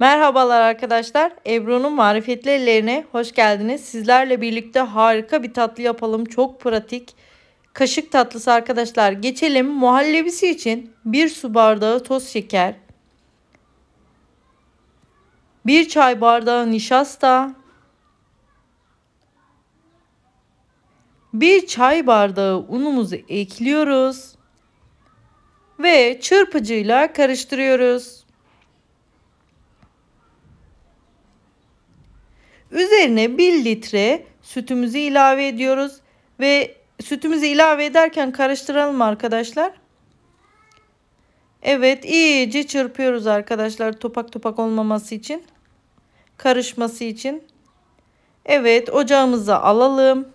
Merhabalar arkadaşlar. Ebru'nun marifetli ellerine hoş geldiniz. Sizlerle birlikte harika bir tatlı yapalım. Çok pratik. Kaşık tatlısı arkadaşlar. Geçelim muhallebisi için 1 su bardağı toz şeker. 1 çay bardağı nişasta. 1 çay bardağı unumuzu ekliyoruz. Ve çırpıcıyla karıştırıyoruz. Üzerine 1 litre sütümüzü ilave ediyoruz ve sütümüzü ilave ederken karıştıralım arkadaşlar. Evet iyice çırpıyoruz arkadaşlar topak topak olmaması için. Karışması için. Evet ocağımıza alalım.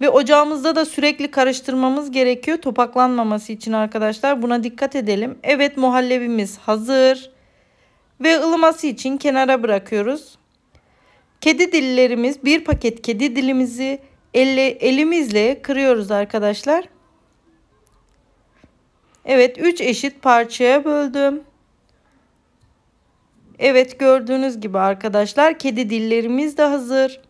Ve ocağımızda da sürekli karıştırmamız gerekiyor topaklanmaması için arkadaşlar. Buna dikkat edelim. Evet muhallebimiz hazır. Ve ılıması için kenara bırakıyoruz. Kedi dillerimiz bir paket kedi dilimizi elle, elimizle kırıyoruz arkadaşlar. Evet 3 eşit parçaya böldüm. Evet gördüğünüz gibi arkadaşlar kedi dillerimiz de hazır.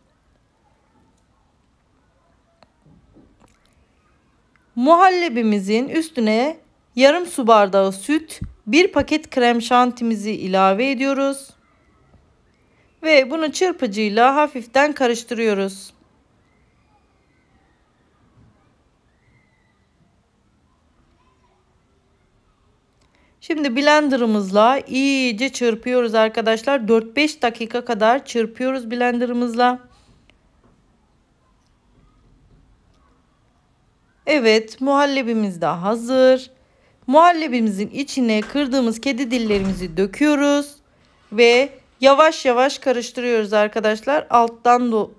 Muhallebimizin üstüne yarım su bardağı süt, bir paket krem şantimizi ilave ediyoruz. Ve bunu çırpıcıyla hafiften karıştırıyoruz. Şimdi blenderımızla iyice çırpıyoruz arkadaşlar. 4-5 dakika kadar çırpıyoruz blenderımızla. Evet muhallebimiz de hazır. Muhallebimizin içine kırdığımız kedi dillerimizi döküyoruz ve Yavaş yavaş karıştırıyoruz arkadaşlar. Alttan do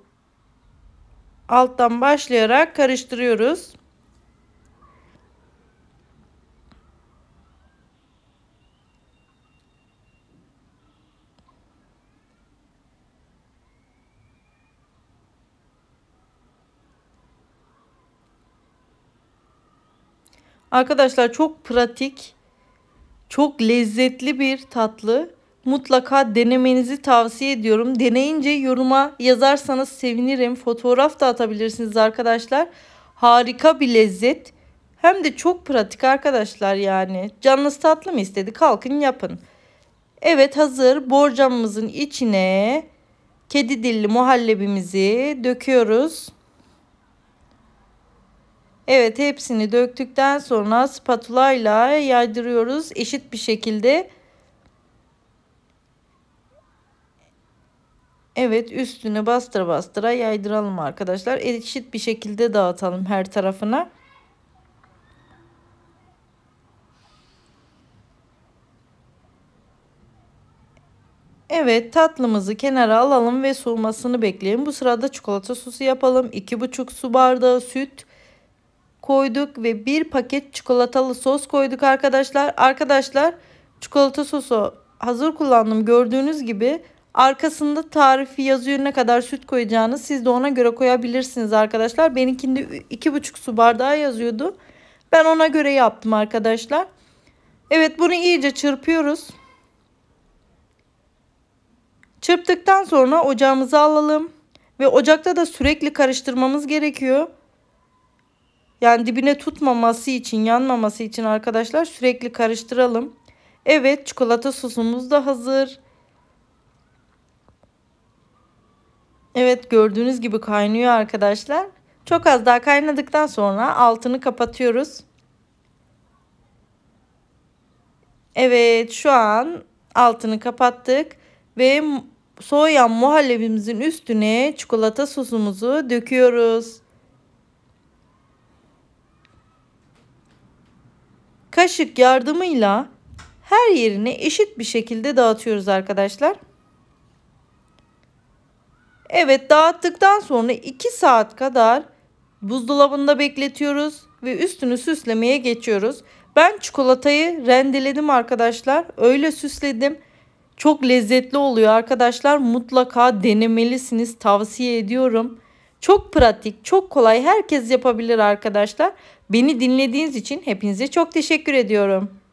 alttan başlayarak karıştırıyoruz. Arkadaşlar çok pratik, çok lezzetli bir tatlı mutlaka denemenizi tavsiye ediyorum. Deneyince yoruma yazarsanız sevinirim. Fotoğraf da atabilirsiniz arkadaşlar. Harika bir lezzet. Hem de çok pratik arkadaşlar yani. Canınız tatlı mı istedi? Kalkın yapın. Evet hazır borcamımızın içine kedi dilli muhallebimizi döküyoruz. Evet hepsini döktükten sonra spatula ile yaydırıyoruz eşit bir şekilde. Evet üstünü bastıra bastıra yaydıralım arkadaşlar. Eşit bir şekilde dağıtalım her tarafına. Evet tatlımızı kenara alalım ve soğumasını bekleyelim. Bu sırada çikolata sosu yapalım. 2,5 su bardağı süt koyduk ve bir paket çikolatalı sos koyduk arkadaşlar. Arkadaşlar çikolata sosu hazır kullandım gördüğünüz gibi Arkasında tarifi yazıyor ne kadar süt koyacağınız siz de ona göre koyabilirsiniz arkadaşlar. Benimkinde 2,5 su bardağı yazıyordu. Ben ona göre yaptım arkadaşlar. Evet bunu iyice çırpıyoruz. Çırptıktan sonra ocağımıza alalım. Ve ocakta da sürekli karıştırmamız gerekiyor. Yani dibine tutmaması için, yanmaması için arkadaşlar sürekli karıştıralım. Evet çikolata sosumuz da hazır. Evet gördüğünüz gibi kaynıyor arkadaşlar. Çok az daha kaynadıktan sonra altını kapatıyoruz. Evet şu an altını kapattık ve soğuyan muhallebimizin üstüne çikolata sosumuzu döküyoruz. Kaşık yardımıyla her yerine eşit bir şekilde dağıtıyoruz arkadaşlar. Evet dağıttıktan sonra 2 saat kadar buzdolabında bekletiyoruz ve üstünü süslemeye geçiyoruz. Ben çikolatayı rendeledim arkadaşlar. Öyle süsledim. Çok lezzetli oluyor arkadaşlar. Mutlaka denemelisiniz. Tavsiye ediyorum. Çok pratik, çok kolay. Herkes yapabilir arkadaşlar. Beni dinlediğiniz için hepinize çok teşekkür ediyorum.